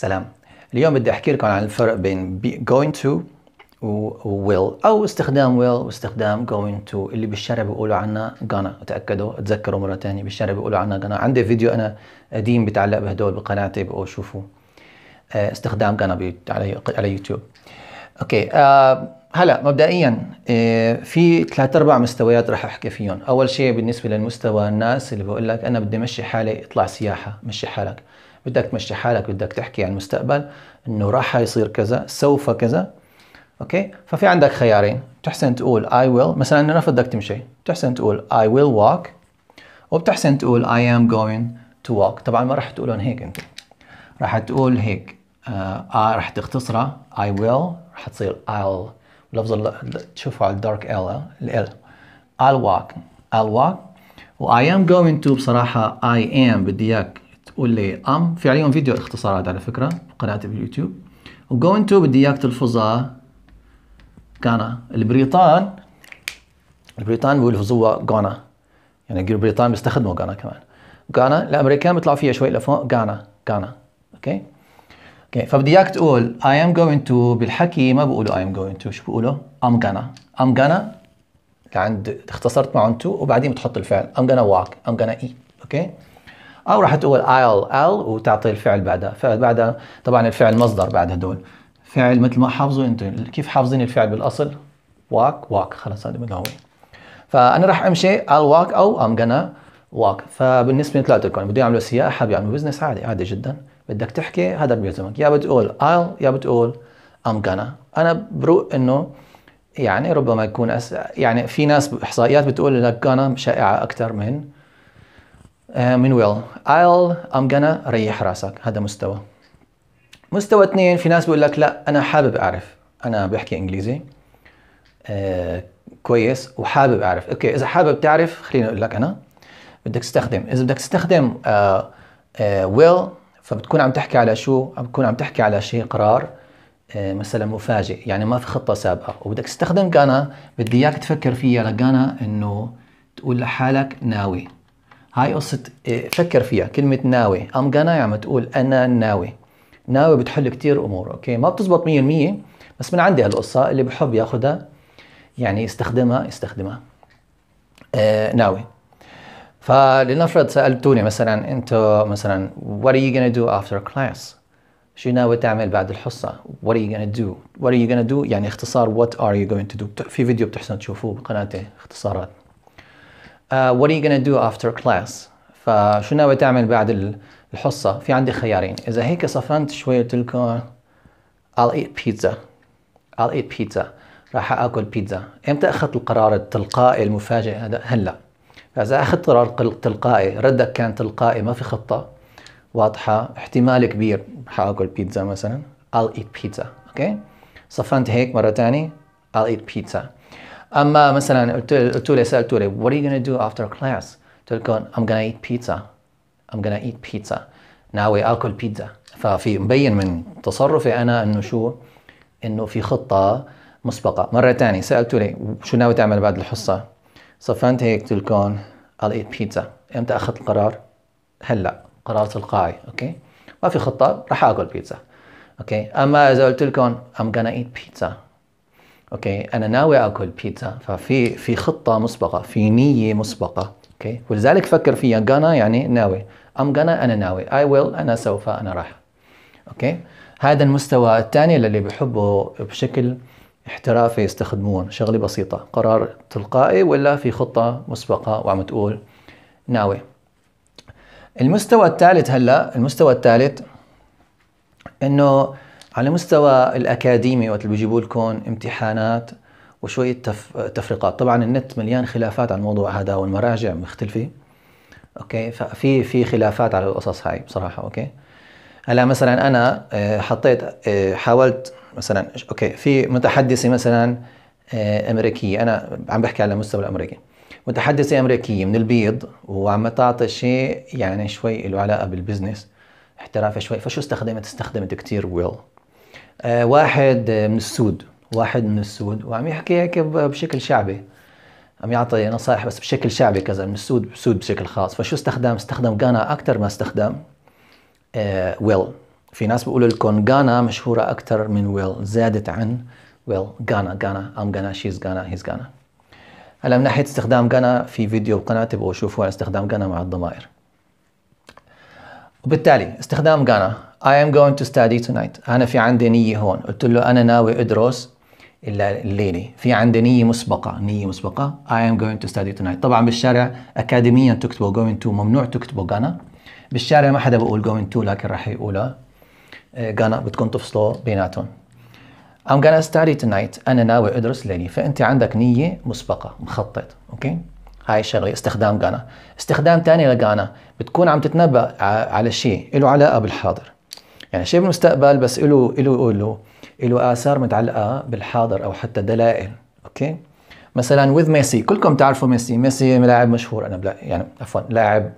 سلام اليوم بدي احكي لكم عن الفرق بين going to و will او استخدام will واستخدام going to اللي بالشارع بيقولوا عنها gonna تاكدوا تذكروا مره ثانيه بالشارع بيقولوا عنها gonna عندي فيديو انا قديم بتعلق بهدول بقناتي بقوا شوفوا آه، استخدام gonna على على يوتيوب اوكي آه هلا مبدئيا آه، في ثلاث اربع مستويات رح احكي فيهم اول شيء بالنسبه للمستوى الناس اللي بقول لك انا بدي امشي حالي اطلع سياحه مشي حالك بدك تمشي حالك بدك تحكي عن المستقبل انه راح يصير كذا سوف كذا اوكي ففي عندك خيارين بتحسن تقول I will مثلا انا بدك تمشي بتحسن تقول I will walk وبتحسن تقول I am going to walk طبعا ما راح تقولهم هيك انت راح تقول هيك آه،, آه راح تختصرها I will راح تصير I'll لفظ تشوفه على الدارك ال ال I'll walk I'll walk و I am going to بصراحة I am بدي اياك واللي ام في عليهم فيديو اختصارات على فكره قناتي باليوتيوب وجوين تو بدي اياك تلفظها غانا البريطان البريطان بيلفظوها غانا يعني البريطان بيستخدموا غانا كمان غانا الامريكان بيطلعوا فيها شوي لفوق غانا غانا اوكي اوكي فبدي اياك تقول اي ام going تو بالحكي ما بقولوا اي ام going تو شو بقولوا ام غانا ام غانا لعند اختصرت معهم تو وبعدين بتحط الفعل ام غانا واك ام غانا اي اوكي okay? او راح تقول I'll I'll وتعطي الفعل بعدها فبعدها طبعا الفعل مصدر بعد هدول فعل مثل ما حافظوا انتم كيف حافظين الفعل بالاصل walk walk خلص هذا من هو فانا راح امشي I'll walk او I'm gonna walk فبالنسبه لثلاثه لثلاثتكم بده يعملوا سياحه حابب بزنس عادي عادي جدا بدك تحكي هذا بيلزمك يا بتقول I'll يا بتقول I'm gonna انا بروق انه يعني ربما يكون أس... يعني في ناس احصائيات بتقول لك gonna شائعه اكثر من آه، من ويل I'll I'm gonna ريح راسك هذا مستوى مستوى اثنين في ناس بيقول لك لا انا حابب اعرف انا بحكي انجليزي آه كويس وحابب اعرف اوكي اذا حابب تعرف خليني اقول لك انا بدك تستخدم اذا بدك تستخدم آه آه will فبتكون عم تحكي على شو عم بتكون عم تحكي على شيء قرار آه مثلا مفاجئ يعني ما في خطه سابقه وبدك تستخدم كان بدي اياك تفكر فيها لقانا انه تقول لحالك ناوي هاي قصة إيه، فكر فيها كلمة ناوي ام gonna عم تقول انا ناوي ناوي بتحل كتير امور اوكي ما بتزبط 100% بس من عندي هالقصة اللي بحب ياخدها يعني يستخدمها يستخدمها آه إيه، ناوي فلنفرض سالتوني مثلا انتو مثلا what are you gonna do after class شو ناوي تعمل بعد الحصة what are you gonna do what are you gonna do يعني اختصار what are you going to do في فيديو بتحسن تشوفوه بقناتي اختصارات uh, what are you gonna do after class فشو ناوي تعمل بعد الحصة في عندي خيارين إذا هيك صفنت شوي قلت لكم I'll eat pizza I'll eat pizza راح آكل بيتزا إمتى أخذت القرار التلقائي المفاجئ هذا هلا فإذا أخذت قرار تلقائي ردك كان تلقائي ما في خطة واضحة احتمال كبير أكل بيتزا مثلا I'll eat pizza أوكي okay? صفنت هيك مرة تانية I'll eat pizza اما مثلا قلت لي سالت لي what are you gonna do after class؟ قلت لكم I'm gonna eat pizza I'm gonna eat pizza ناوي اكل بيتزا ففي مبين من تصرفي انا انه شو انه في خطه مسبقه مره ثانيه سالته لي شو ناوي تعمل بعد الحصه صفنت هيك قلت لكم I'll eat pizza امتى اخذت القرار هلا قرار تلقائي اوكي ما في خطه راح اكل بيتزا اوكي اما اذا قلت لكم I'm gonna eat pizza اوكي انا ناوي اكل بيتزا ففي في خطه مسبقه في نيه مسبقه اوكي ولذلك فكر فيها غانا يعني ناوي ام غانا انا ناوي اي ويل انا سوف انا راح اوكي هذا المستوى الثاني اللي بحبه بشكل احترافي يستخدمون شغله بسيطه قرار تلقائي ولا في خطه مسبقه وعم تقول ناوي المستوى الثالث هلا المستوى الثالث انه على مستوى الاكاديمي وقت اللي بيجيبوا لكم امتحانات وشويه تف... تفريقات طبعا النت مليان خلافات عن الموضوع هذا والمراجع مختلفه اوكي ففي في خلافات على القصص هاي بصراحه اوكي هلا مثلا انا آه، حطيت آه، حاولت مثلا اوكي في متحدثه مثلا آه، امريكيه انا عم بحكي على مستوى الامريكي متحدثه امريكيه من البيض وعم تعطي شيء يعني شوي له علاقه بالبزنس احتراف شوي فشو استخدمت استخدمت كثير ويل آه، واحد من السود واحد من السود وعم يحكي هيك بشكل شعبي عم يعطي نصائح بس بشكل شعبي كذا من السود سود بشكل خاص فشو استخدم استخدم غانا اكثر ما استخدم آه، ويل في ناس بيقولوا لكم غانا مشهوره اكثر من ويل زادت عن ويل غانا غانا ام غانا شيز غانا هيز غانا هلا من ناحيه استخدام غانا في فيديو بقناتي بقوا شوفوا عن استخدام غانا مع الضمائر وبالتالي استخدام غانا I am going to study tonight أنا في عندي نية هون قلت له أنا ناوي أدرس الليلة في عندي نية مسبقة نية مسبقة I am going to study tonight طبعا بالشارع أكاديميا تكتبوا going to ممنوع تكتبوا gonna بالشارع ما حدا بقول going to لكن راح يقولها آه، gonna بدكم تفصلوا بيناتهم I'm gonna study tonight أنا ناوي أدرس الليلة. فأنت عندك نية مسبقة مخطط أوكي هاي الشغلة استخدام gonna استخدام ثاني لgonna بتكون عم تتنبأ على شيء له علاقة بالحاضر يعني شيء بالمستقبل بس له له له له اثار متعلقه بالحاضر او حتى دلائل اوكي مثلا وذ ميسي كلكم تعرفوا ميسي ميسي لاعب مشهور انا بلا يعني عفوا لاعب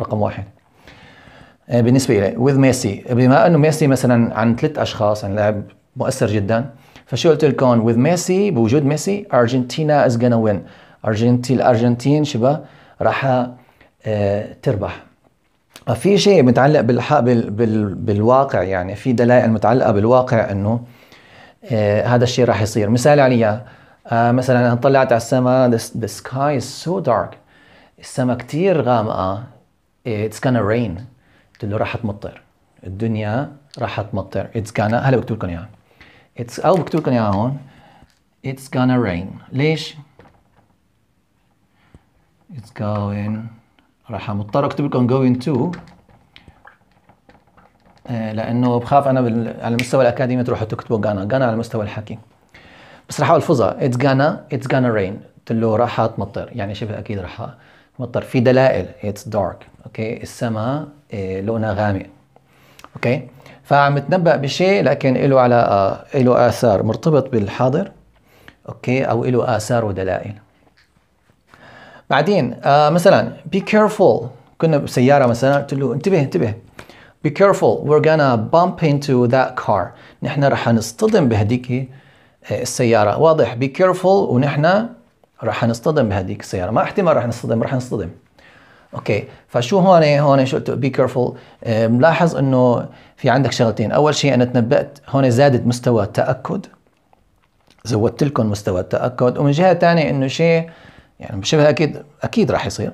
رقم واحد آه، بالنسبه لي وذ ميسي بما انه ميسي مثلا عن ثلاث اشخاص عن يعني لاعب مؤثر جدا فشو قلت لكم وذ ميسي بوجود ميسي ارجنتينا از gonna وين ارجنتين الارجنتين شبه راح آه، تربح آه، في شيء متعلق بالح... بال... بال... بالواقع يعني في دلائل متعلقه بالواقع انه آه هذا الشيء راح يصير مثال عليا آه مثلا انا طلعت على السماء the sky is so dark السماء كثير غامقه it's gonna rain قلت له راح تمطر الدنيا راح تمطر it's gonna هلا بكتب لكم اياها it's او بكتب لكم اياها هون it's gonna rain ليش it's going راح مضطر اكتب لكم going to آه، لانه بخاف انا بال... على مستوى الاكاديمي تروحوا تكتبوا غانا غانا على مستوى الحكي بس راح الفظها اتس غانا اتس غانا رين قلت له راح تمطر يعني شبه اكيد راح تمطر في دلائل اتس دارك اوكي السماء آه، لونها غامق اوكي فعم تنبأ بشيء لكن له علاقه له اثار مرتبط بالحاضر اوكي او له اثار ودلائل بعدين آه مثلا be careful كنا بسيارة مثلا قلت له انتبه انتبه be careful we're gonna bump into that car نحن رح نصطدم بهديك آه، السيارة واضح be careful ونحن رح نصطدم بهديك السيارة ما احتمال رح نصطدم رح نصطدم اوكي فشو هون هون شو قلت بي كيرفول آه، ملاحظ انه في عندك شغلتين اول شيء انا تنبأت هون زادت مستوى التأكد زودت لكم مستوى التأكد ومن جهة ثانية انه شيء يعني شبه اكيد اكيد راح يصير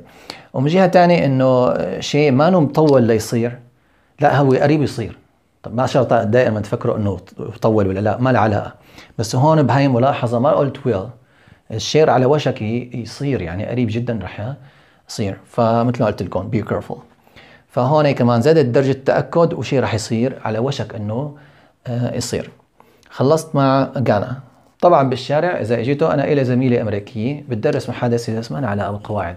ومن جهه ثانيه انه شيء ما انه مطول ليصير لا هو قريب يصير طب ما شرط دائما تفكروا انه طول ولا لا ما له علاقه بس هون بهاي الملاحظه ما قلت ويل الشير على وشك يصير يعني قريب جدا رح يصير فمثل ما قلت لكم بي كيرفول فهون كمان زادت درجه التاكد وشيء رح يصير على وشك انه آه، يصير خلصت مع غانا طبعا بالشارع اذا اجيته انا الي زميله امريكيه بتدرس محادثه اسمها على القواعد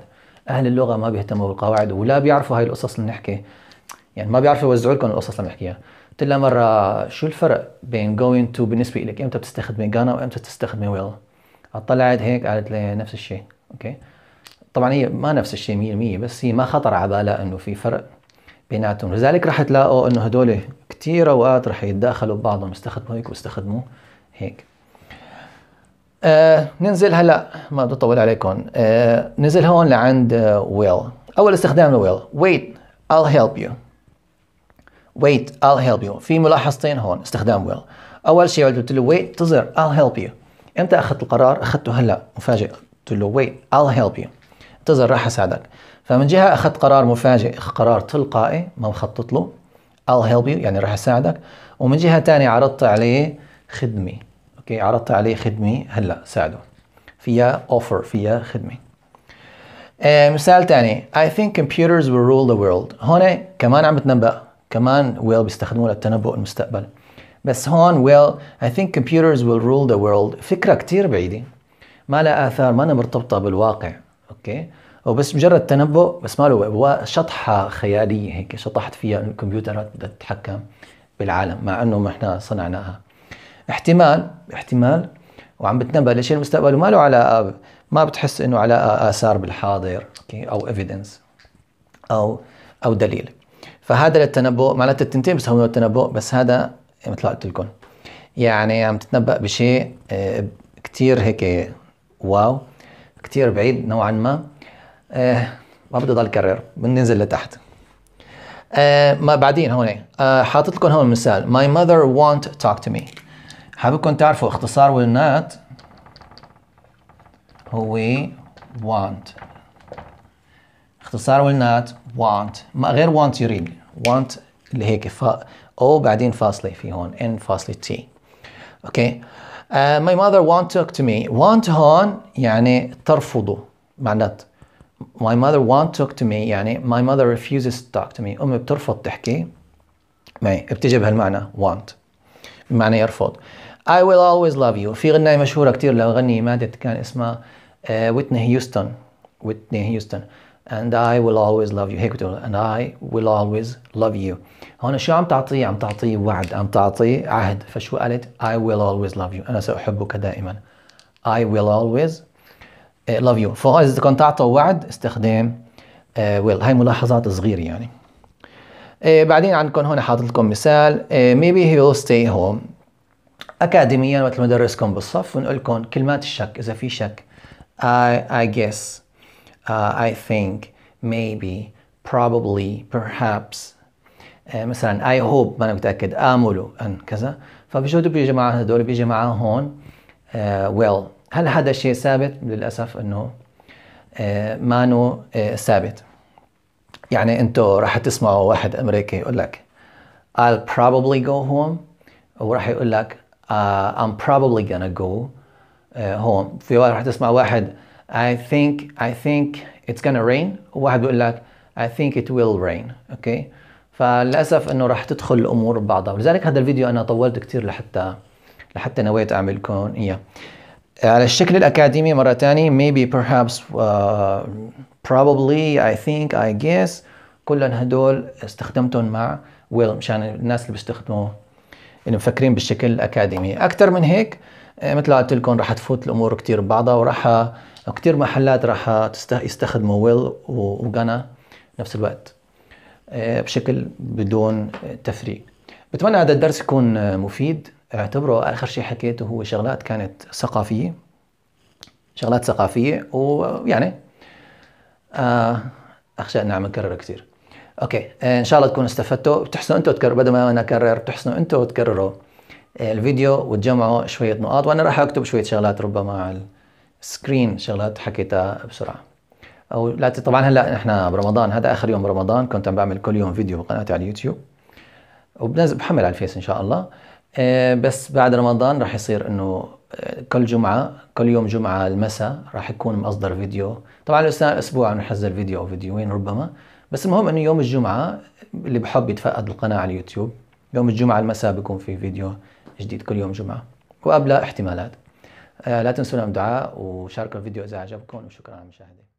اهل اللغه ما بيهتموا بالقواعد ولا بيعرفوا هاي القصص اللي بنحكي يعني ما بيعرفوا يوزعوا لكم القصص اللي بنحكيها قلت لها مره شو الفرق بين going to بالنسبه لك امتى بتستخدمي غانا وامتى بتستخدمي ويل طلعت هيك قالت لي نفس الشيء اوكي طبعا هي ما نفس الشيء 100% بس هي ما خطر على بالها انه في فرق بيناتهم لذلك رح تلاقوا انه هدول كثير اوقات رح يتداخلوا ببعضهم استخدموا هيك واستخدموا هيك آه ننزل هلا ما بدي اطول عليكم آه ننزل هون لعند آه، ويل اول استخدام لويل ويت I'll help you wait I'll help you في ملاحظتين هون استخدام ويل اول شيء قلت له wait انتظر I'll help you امتى اخذت القرار اخذته هلا مفاجئ قلت له wait I'll help you انتظر راح اساعدك فمن جهه اخذت قرار مفاجئ قرار تلقائي ما مخطط له I'll help you يعني راح اساعدك ومن جهه ثانيه عرضت عليه خدمه اوكي عرضت عليه خدمه هلا ساعده فيها اوفر فيها خدمه آه مثال ثاني I think computers will rule the world هون كمان عم بتنبأ كمان will بيستخدموه للتنبؤ المستقبل بس هون will I think computers will rule the world فكرة كتير بعيدة ما لها آثار ما أنا مرتبطة بالواقع أوكي وبس مجرد تنبؤ بس ما له شطحة خيالية هيك شطحت فيها الكمبيوترات بدها تتحكم بالعالم مع أنه ما إحنا صنعناها احتمال احتمال وعم بتنبأ لشيء المستقبل وما له علاقة ما بتحس انه علاقة آثار بالحاضر اوكي او ايفيدنس او او دليل فهذا للتنبؤ معناتها التنتين بس هو التنبؤ بس هذا مثل ما قلت لكم يعني عم تتنبأ بشيء آه، كتير هيك واو كتير بعيد نوعا ما آه، ما بدي ضل كرر بننزل لتحت آه، ما بعدين هون حاطط لكم هون مثال my mother won't talk to me حاببكم تعرفوا اختصار will not هو want اختصار will not want ما غير want يريد want اللي هيك فا او بعدين فاصله في هون ان فاصله تي اوكي ماي my mother want talk to me want هون يعني ترفضه معنات my mother won't talk to me يعني my mother refuses to talk to me امي بترفض تحكي معي بتجي بهالمعنى want بمعنى يرفض I will always love you في غناية مشهورة كتير لمغنية ماتت كان اسمها ويتني هيوستن ويتني هيوستن and I will always love you هيك بتقول and I will always love you هون شو عم تعطيه عم تعطيه وعد عم تعطيه عهد فشو قالت I will always love you أنا سأحبك دائما I will always آه، love you فهو إذا كنت تعطى وعد استخدام uh, will هاي ملاحظات صغيرة يعني آه، بعدين عندكم هون حاطط لكم مثال maybe he will stay home اكاديميا مثل ما ندرسكم بالصف ونقول لكم كلمات الشك اذا في شك I I guess uh, I think maybe probably perhaps uh, مثلا I hope ما انا متاكد امل ان كذا فبجوز بيجي معها هدول بيجي معها هون uh, well هل هذا الشيء ثابت للاسف انه uh, آه، مانو ثابت يعني انتم راح تسمعوا واحد امريكي يقول لك I'll probably go home وراح يقول لك uh, I'm probably gonna go uh, home في واحد راح تسمع واحد I think I think it's gonna rain وواحد بيقول لك I think it will rain اوكي okay? فللاسف انه راح تدخل الامور ببعضها ولذلك هذا الفيديو انا طولت كثير لحتى لحتى نويت اعمل لكم اياه uh, على الشكل الاكاديمي مره ثانيه maybe perhaps uh, probably I think I guess كلهم هدول استخدمتهم مع will مشان الناس اللي بيستخدموا انه مفكرين بالشكل الاكاديمي اكثر من هيك آه، مثل ما قلت لكم رح تفوت الامور كثير ببعضها ورح آه، كثير محلات رح آه، يستخدموا ويل وغانا نفس الوقت بشكل بدون تفريق بتمنى هذا الدرس يكون مفيد اعتبره اخر شيء حكيته هو شغلات كانت ثقافيه شغلات ثقافيه ويعني اخشى اني عم اكرر كثير اوكي آه، ان شاء الله تكونوا استفدتوا بتحسنوا انتم تكرروا بدل ما انا اكرر بتحسنوا انتم تكرروا آه، الفيديو وتجمعوا شويه نقاط وانا راح اكتب شويه شغلات ربما على السكرين شغلات حكيتها بسرعه او لا طبعا هلا نحن برمضان هذا اخر يوم برمضان كنت عم بعمل كل يوم فيديو بقناتي على اليوتيوب وبنزل بحمل على الفيس ان شاء الله آه، بس بعد رمضان راح يصير انه كل جمعه كل يوم جمعه المساء راح يكون مصدر فيديو طبعا الأسبوع اسبوع فيديو او فيديوين ربما بس المهم انه يوم الجمعه اللي بحب يتفقد القناه على اليوتيوب يوم الجمعه المساء بيكون في فيديو جديد كل يوم جمعه وقبلها احتمالات آه، لا تنسونا الدعاء وشاركوا الفيديو اذا عجبكم وشكرا على المشاهده